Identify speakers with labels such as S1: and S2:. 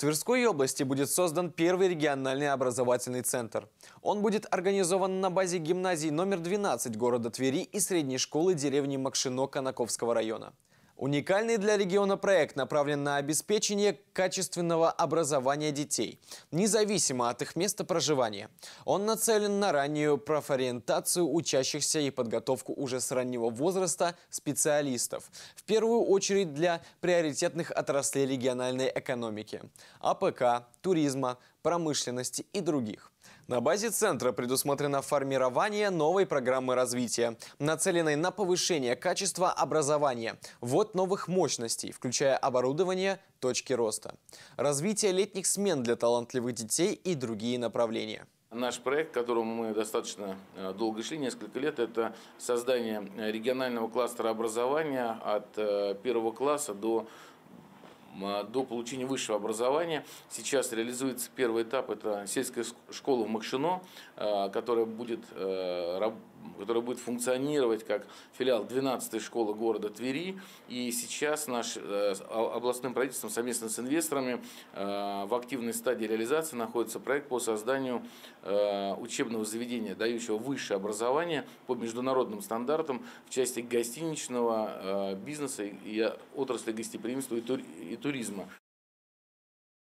S1: Тверской области будет создан первый региональный образовательный центр. Он будет организован на базе гимназии номер 12 города Твери и средней школы деревни Макшино Конаковского района. Уникальный для региона проект направлен на обеспечение качественного образования детей, независимо от их места проживания. Он нацелен на раннюю профориентацию учащихся и подготовку уже с раннего возраста специалистов, в первую очередь для приоритетных отраслей региональной экономики а – АПК, туризма, промышленности и других. На базе центра предусмотрено формирование новой программы развития, нацеленной на повышение качества образования, ввод новых мощностей, включая оборудование, точки роста, развитие летних смен для талантливых детей и другие направления.
S2: Наш проект, к которому мы достаточно э, долго шли, несколько лет, это создание э, регионального кластера образования от э, первого класса до а, до получения высшего образования. Сейчас реализуется первый этап, это сельская школа в Макшино, а, которая будет э, который будет функционировать как филиал 12-й школы города Твери. И сейчас наш э, а, областным правительством совместно с инвесторами э, в активной стадии реализации находится проект по созданию э, учебного заведения, дающего высшее образование по международным стандартам в части гостиничного бизнеса и отрасли гостеприимства и туризма.